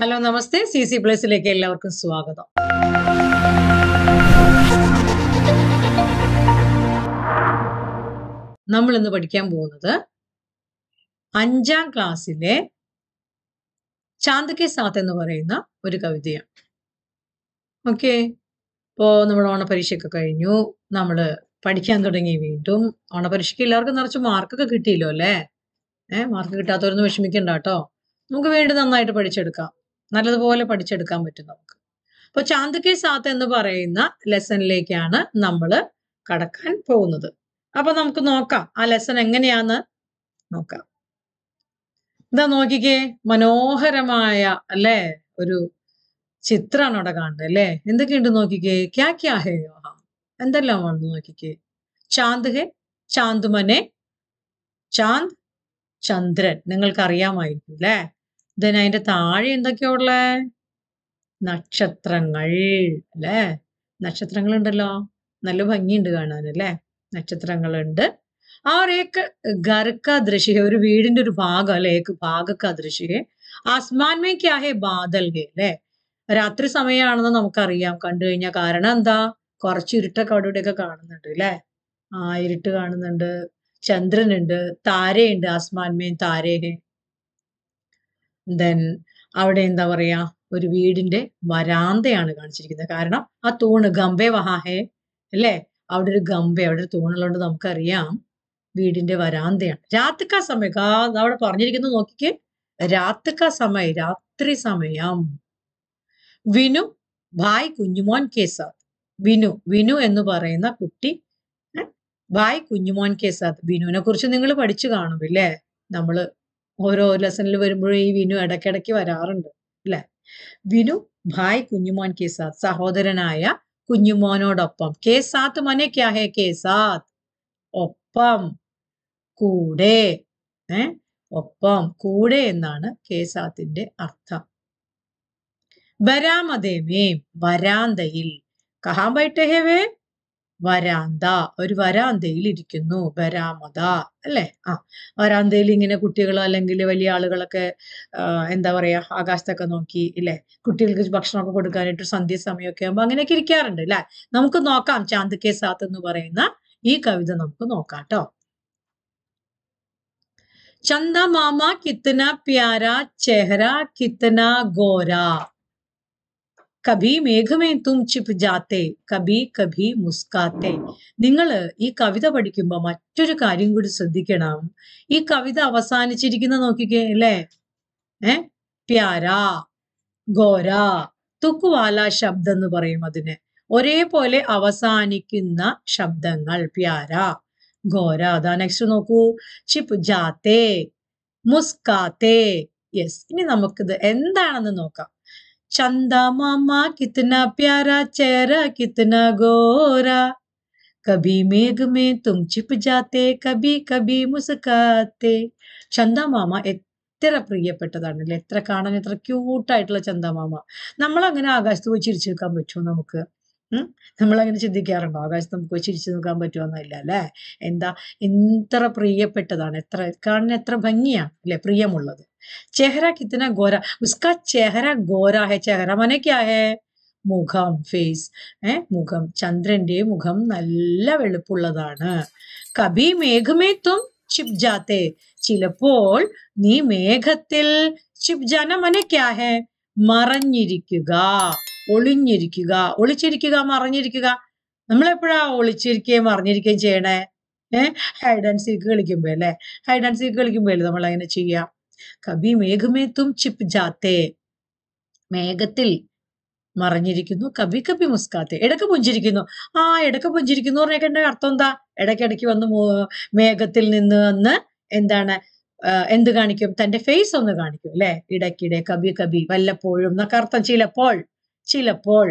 hello നമസ്തേ C C പ്ലസിലേക്ക് എല്ലാവർക്കും സ്വാഗതം നമ്മൾ ഇന്ന് പഠിക്കാൻ പോകുന്നത് അഞ്ചാം ക്ലാസ്സിലെ ചാന്തക്കെ സാത്ത് എന്ന് പറയുന്ന ഒരു കവിതയാണ് ഓക്കെ ഇപ്പോ നമ്മൾ ഓണപരീക്ഷയൊക്കെ കഴിഞ്ഞു നമ്മൾ പഠിക്കാൻ തുടങ്ങി വീണ്ടും ഓണപരീക്ഷയ്ക്ക് എല്ലാവർക്കും നിറച്ച് മാർക്കൊക്കെ കിട്ടിയില്ലോ അല്ലേ ഏഹ് മാർക്ക് കിട്ടാത്തവരൊന്നും വിഷമിക്കണ്ട കേട്ടോ നമുക്ക് വീണ്ടും നന്നായിട്ട് പഠിച്ചെടുക്കാം നല്ലതുപോലെ പഠിച്ചെടുക്കാൻ പറ്റും നമുക്ക് അപ്പോൾ ചാന്തകി സാത്ത് എന്ന് പറയുന്ന ലെസണിലേക്കാണ് നമ്മൾ കടക്കാൻ പോകുന്നത് അപ്പൊ നമുക്ക് നോക്കാം ആ ലെസൺ എങ്ങനെയാന്ന് നോക്കാം ഇതാ നോക്കിക്കേ മനോഹരമായ അല്ലേ ഒരു ചിത്രമാണ് അവിടെ കാണുന്നത് അല്ലേ എന്തൊക്കെയുണ്ട് നോക്കിക്കേ ക്യാ ക്യാ ഹേ യോഹ എന്തെല്ലാം വേണം നോക്കിക്കേ ചാന്ദ് ഹെ ചാന്ദ് മനെ ചാന്ദ് ചന്ദ്രൻ നിങ്ങൾക്ക് അറിയാമായിരിക്കും അല്ലേ ദെൻ അതിന്റെ താഴെ എന്തൊക്കെയാ ഉള്ളേ നക്ഷത്രങ്ങൾ അല്ലേ നക്ഷത്രങ്ങൾ ഉണ്ടല്ലോ നല്ല ഭംഗിയുണ്ട് കാണാൻ അല്ലേ നക്ഷത്രങ്ങളുണ്ട് ആ ഒരു ഏക്ക് ഗർക്ക ദൃശ്യ ഒരു വീടിന്റെ ഒരു ഭാഗം അല്ലെ ഏക്ക് ഭാഗക്ക ദൃശ്യ ആസ്മാൻമേക്കാഹേ ബാദൽഗേ അല്ലേ രാത്രി സമയമാണെന്ന് നമുക്കറിയാം കണ്ടു കഴിഞ്ഞാൽ കാരണം എന്താ കുറച്ച് ഇരുട്ടൊക്കെ അവിടെ ഇവിടെയൊക്കെ കാണുന്നുണ്ട് അല്ലേ ആ ഇരുട്ട് കാണുന്നുണ്ട് ചന്ദ്രനുണ്ട് താരയുണ്ട് ആസ്മാൻമേൻ താരേഹേ ദെൻ അവിടെ എന്താ പറയാ ഒരു വീടിന്റെ വരാന്തയാണ് കാണിച്ചിരിക്കുന്നത് കാരണം ആ തൂണ് ഗംബെ വഹാഹേ അല്ലേ അവിടെ ഒരു ഗംബെ അവിടെ ഒരു തൂണുള്ളതുകൊണ്ട് നമുക്കറിയാം വീടിന്റെ വരാന്തയാണ് രാത്രിക്കാ സമയം അവിടെ പറഞ്ഞിരിക്കുന്നത് നോക്കിക്ക് രാത്രിക്കാ സമയം രാത്രി സമയം വിനു ഭായ് കുഞ്ഞുമോൻ കേസാദ് വിനു വിനു എന്ന് പറയുന്ന കുട്ടി ഭായ് കുഞ്ഞുമോൻ കേസാദ് വിനുവിനെ കുറിച്ച് നിങ്ങൾ പഠിച്ചു കാണും ഇല്ലേ നമ്മള് ഓരോ ലെസണിൽ വരുമ്പോഴും ഈ വിനു ഇടയ്ക്കിടയ്ക്ക് വരാറുണ്ട് അല്ലെ വിനു ഭായ് കുഞ്ഞുമോൻ കേസാദ് സഹോദരനായ കുഞ്ഞുമോനോടൊപ്പം കേസാത്ത് സാത്ത് മനെ ക്യാ ഹേ ഒപ്പം കൂടെ ഏ ഒപ്പം കൂടെ എന്നാണ് കേസാത്തിന്റെ അർത്ഥം വരാമതേമേ വരാന്തയിൽ കഹാൻ ബൈട്ടേ വേ വരാന്ത ഒരു വരാന്തയിൽ ഇരിക്കുന്നു വരാമത അല്ലേ ആ വരാന്തയിൽ ഇങ്ങനെ കുട്ടികൾ അല്ലെങ്കിൽ വലിയ ആളുകളൊക്കെ എന്താ പറയാ ആകാശത്തൊക്കെ നോക്കി ഇല്ലേ കുട്ടികൾക്ക് ഭക്ഷണമൊക്കെ കൊടുക്കാനായിട്ട് സന്ധ്യ സമയമൊക്കെ ആകുമ്പോൾ അങ്ങനെയൊക്കെ ഇരിക്കാറുണ്ട് അല്ലെ നമുക്ക് നോക്കാം ചാന്ത് കെ സാത്ത് എന്ന് പറയുന്ന ഈ കവിത നമുക്ക് നോക്കാം കേട്ടോ ചന്ദ മാമ കിത്തന പ്യാര ചെഹര കിത്തന ഗോരാ കഭി മേഘമേ തും ചിപ് ജാത്തെ കഭി കഭി മുസ്കാത്തെ നിങ്ങൾ ഈ കവിത പഠിക്കുമ്പോൾ മറ്റൊരു കാര്യം കൂടി ശ്രദ്ധിക്കണം ഈ കവിത അവസാനിച്ചിരിക്കുന്ന നോക്കിക്കേ അല്ലേ ഏ പ്യാരാ ഗോര തുക്കുവാല ശബ്ദം എന്ന് പറയും അതിന് ഒരേപോലെ അവസാനിക്കുന്ന ശബ്ദങ്ങൾ പ്യാരാ ഗോര അതാ നെക്സ്റ്റ് നോക്കൂ ചിപ് ജാത്തെ മുസ്കാത്തെ യെസ് ഇനി നമുക്കിത് എന്താണെന്ന് നോക്കാം चंदा मामा कितना प्यारा चेहरा कितना गोरा कभी मेघ में तुम छिप जाते कभी कभी मुस्काते മുസ്കാത്തെ ചന്ദമാമ എത്ര പ്രിയപ്പെട്ടതാണ് അല്ലെ എത്ര കാണാൻ എത്ര ക്യൂട്ടായിട്ടുള്ള ചന്ദമാമ നമ്മളങ്ങനെ ആകാശത്ത് പോയി ചിരിച്ചു നിൽക്കാൻ പറ്റുമോ നമുക്ക് ഉം നമ്മളങ്ങനെ ചിന്തിക്കാറുണ്ടോ ആകാശത്ത് നമുക്ക് പോയി ചിരിച്ചു നിൽക്കാൻ പറ്റുമെന്നില്ല അല്ലേ എന്താ എത്ര പ്രിയപ്പെട്ടതാണ് എത്ര കാണാൻ എത്ര ഭംഗിയാണ് അല്ലെ പ്രിയമുള്ളത് चेहरा कितना गोरा उसका चेहरा गोरा है चेहरा माने क्या है മുഖം ഫേസ് ഏ മുഖം ചന്ദ്രന്റെ മുഖം നല്ല വെളുപ്പുള്ളതാണ് കബി മേഘമേത്തും ചിപ്ജാത്തെ ചിലപ്പോൾ നീ മേഘത്തിൽ ചിപ്ജാന മനെ ക്യാ ഹെ മറഞ്ഞിരിക്കുക ഒളിഞ്ഞിരിക്കുക ഒളിച്ചിരിക്കുക മറഞ്ഞിരിക്കുക നമ്മൾ എപ്പോഴാ ഒളിച്ചിരിക്കുകയും മറിഞ്ഞിരിക്കുകയും ചെയ്യണേ ഏഹ് ഹൈഡ് ആൻഡ് സീക്ക് കളിക്കുമ്പോ അല്ലേ ഹൈഡ് ആൻഡ് സീക്ക് കളിക്കുമ്പോ നമ്മൾ അങ്ങനെ ചെയ്യാം കബി മേഘമേ തും ചിപ് ജാത്തേ മേഘത്തിൽ മറഞ്ഞിരിക്കുന്നു കബി കബി മുസ്കാത്തെ ഇടക്ക് പുഞ്ചിരിക്കുന്നു ആ ഇടക്ക് പുഞ്ചിരിക്കുന്നു പറഞ്ഞേക്കെ അർത്ഥം എന്താ ഇടയ്ക്കിടയ്ക്ക് വന്ന് മേഘത്തിൽ നിന്ന് വന്ന് എന്താണ് എന്ത് കാണിക്കും തന്റെ ഫേസ് ഒന്ന് കാണിക്കും അല്ലെ ഇടയ്ക്കിടെ കബി കബി വല്ലപ്പോഴും എന്നൊക്കെ അർത്ഥം ചിലപ്പോൾ ചിലപ്പോൾ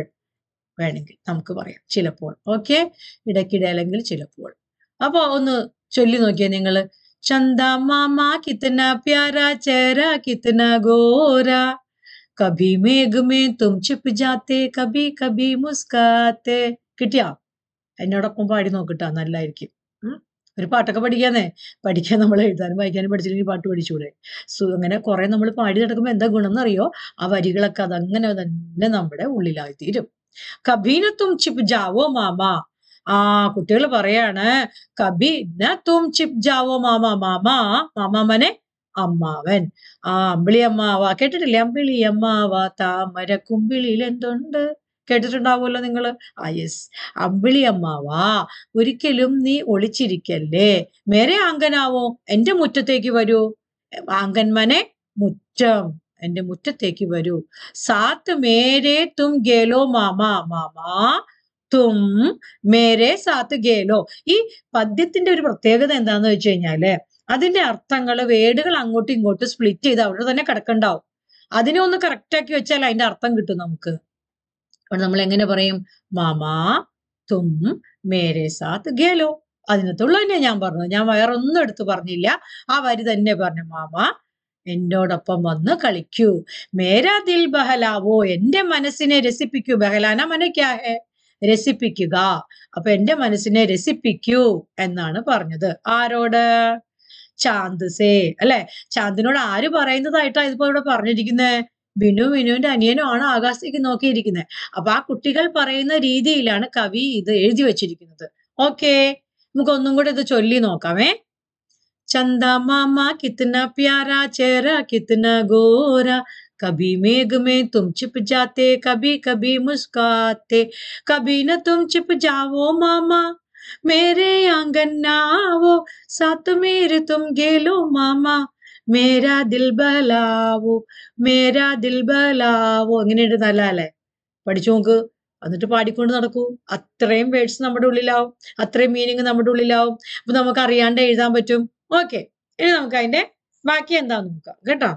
വേണമെങ്കിൽ നമുക്ക് പറയാം ചിലപ്പോൾ ഓക്കെ ഇടയ്ക്കിടെ അല്ലെങ്കിൽ ചിലപ്പോൾ അപ്പോൾ ഒന്ന് ചൊല്ലി നോക്കിയാൽ നിങ്ങൾ चंदा मामा कितना प्यारा चेहरा कितना गोरा कभी मेघ में तुम छिप जाते कभी कभी मुस्काते കിട്ടിയാ എന്നോടൊപ്പം പാടി നോക്കിട്ടാ നല്ലായിരിക്കും ഒരു പാട്ടൊക്കെ പഠിക്കാന്നേ പഠിക്കാൻ നമ്മൾ എഴുതാനും വായിക്കാനും പഠിച്ചില്ലെങ്കിൽ പാട്ട് പഠിച്ചൂടെ സു അങ്ങനെ കുറെ നമ്മൾ പാടി നടക്കുമ്പോൾ എന്താ ഗുണം എന്നറിയോ ആ വരികളൊക്കെ അതങ്ങനെ തന്നെ നമ്മുടെ ഉള്ളിലായി തീരും കബീനത്തും ചിപ്പ് ജാവോ മാമാ ആ കുട്ടികൾ പറയാണ് കബി തും ചിപ് ജാവോ മാമ മാമ മാമാമനെ അമ്മാവൻ ആ അമ്പിളി അമ്മാവ കേട്ടിട്ടില്ലേ അമ്പിളി അമ്മാവ താമര കുമ്പിളിയിൽ എന്തുണ്ട് കേട്ടിട്ടുണ്ടാവുമല്ലോ നിങ്ങൾ ആ യെസ് അമ്പിളി അമ്മാവാ ഒരിക്കലും നീ ഒളിച്ചിരിക്കല്ലേ മേരെ ആങ്കനാവോ എന്റെ മുറ്റത്തേക്ക് വരൂ ആങ്കന്മനെ മുറ്റം എന്റെ മുറ്റത്തേക്ക് വരൂ സാത്ത് മേരെ തും ഗേലോ മാമ മാമ തും മേരെ സാത്ത് ഗേലോ ഈ പദ്യത്തിന്റെ ഒരു പ്രത്യേകത എന്താന്ന് വെച്ച് കഴിഞ്ഞാല് അതിന്റെ അർത്ഥങ്ങൾ വേടുകൾ അങ്ങോട്ടും ഇങ്ങോട്ടും സ്പ്ലിറ്റ് ചെയ്ത് അവിടെ തന്നെ കിടക്കണ്ടാവും അതിനെ ഒന്ന് കറക്റ്റ് ആക്കി വെച്ചാൽ അതിന്റെ അർത്ഥം കിട്ടും നമുക്ക് അവിടെ നമ്മൾ എങ്ങനെ പറയും മാമാ തും മേരെ സാത്ത് ഗേലോ അതിനകത്തുള്ള തന്നെ ഞാൻ പറഞ്ഞു ഞാൻ വേറൊന്നും എടുത്ത് പറഞ്ഞില്ല ആ വരി തന്നെ പറഞ്ഞു മാമ എന്നോടൊപ്പം വന്ന് കളിക്കൂ മേരാ ദിൽ ബഹലാവോ എന്റെ മനസ്സിനെ രസിപ്പിക്കൂ ബഹലാന മനക്കാഹേ രസിപ്പിക്കുക അപ്പൊ എന്റെ മനസ്സിനെ രസിപ്പിക്കൂ എന്നാണ് പറഞ്ഞത് ആരോട് സേ അല്ലെ ചാന്തിനോട് ആര് പറയുന്നതായിട്ടാ ഇതിപ്പോ ഇവിടെ പറഞ്ഞിരിക്കുന്നത് ബിനു ബിനുവിന്റെ അനിയനും ആണ് ആകാശത്തേക്ക് നോക്കിയിരിക്കുന്നത് അപ്പൊ ആ കുട്ടികൾ പറയുന്ന രീതിയിലാണ് കവി ഇത് എഴുതി വെച്ചിരിക്കുന്നത് ഓക്കെ നമുക്കൊന്നും കൂടെ ഇത് ചൊല്ലി നോക്കാമേ ചന്ദ മാമ കിത്തന പ്യാര ചേര കിത്തന ഗോര कभी मेघ में तुम छिप जाते कभी कभी मुस्काते कभी न तुम छिप जाओ मामा मेरे आंगन ना आओ साथ मेरे तुम गेलो मामा മേരാ दिल ബലാവോ മേരാ दिल ബലാവോ എങ്ങനെയുണ്ട് നല്ല അല്ലേ പഠിച്ചു നോക്ക് എന്നിട്ട് പാടിക്കൊണ്ട് നടക്കൂ അത്രയും വേർഡ്സ് നമ്മുടെ ഉള്ളിലാവും അത്രയും മീനിങ് നമ്മുടെ ഉള്ളിലാവും അപ്പൊ നമുക്ക് അറിയാണ്ട് എഴുതാൻ പറ്റും ഓക്കെ ഇനി നമുക്ക് അതിന്റെ ബാക്കി എന്താന്ന് നോക്കാം കേട്ടോ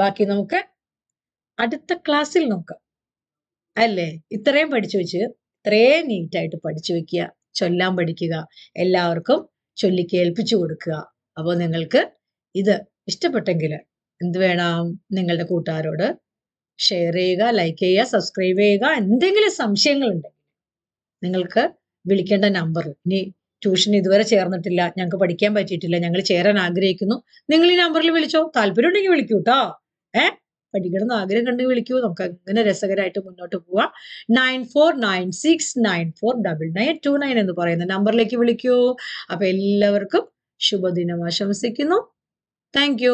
ബാക്കി നമുക്ക് അടുത്ത ക്ലാസ്സിൽ നോക്കാം അല്ലേ ഇത്രയും പഠിച്ചു വെച്ച് ഇത്രയും നീറ്റായിട്ട് പഠിച്ചു വെക്കുക ചൊല്ലാൻ പഠിക്കുക എല്ലാവർക്കും ചൊല്ലി കേൾപ്പിച്ചു കൊടുക്കുക അപ്പോൾ നിങ്ങൾക്ക് ഇത് ഇഷ്ടപ്പെട്ടെങ്കിൽ എന്ത് വേണം നിങ്ങളുടെ കൂട്ടുകാരോട് ഷെയർ ചെയ്യുക ലൈക്ക് ചെയ്യുക സബ്സ്ക്രൈബ് ചെയ്യുക എന്തെങ്കിലും സംശയങ്ങളുണ്ടെങ്കിൽ നിങ്ങൾക്ക് വിളിക്കേണ്ട നമ്പർ ഇനി ട്യൂഷൻ ഇതുവരെ ചേർന്നിട്ടില്ല ഞങ്ങൾക്ക് പഠിക്കാൻ പറ്റിയിട്ടില്ല ഞങ്ങൾ ചേരാൻ ആഗ്രഹിക്കുന്നു നിങ്ങൾ ഈ നമ്പറിൽ വിളിച്ചോ താല്പര്യം ഉണ്ടെങ്കിൽ വിളിക്കൂട്ടോ ഏഹ് പഠിക്കണം എന്ന് ആഗ്രഹം കണ്ട് വിളിക്കൂ നമുക്ക് അങ്ങനെ രസകരമായിട്ട് മുന്നോട്ട് പോവാം nine four nine six nine four double nine two nine എന്ന് പറയുന്ന നമ്പറിലേക്ക് വിളിക്കൂ അപ്പൊ എല്ലാവർക്കും ശുഭദിനം ആശംസിക്കുന്നു താങ്ക്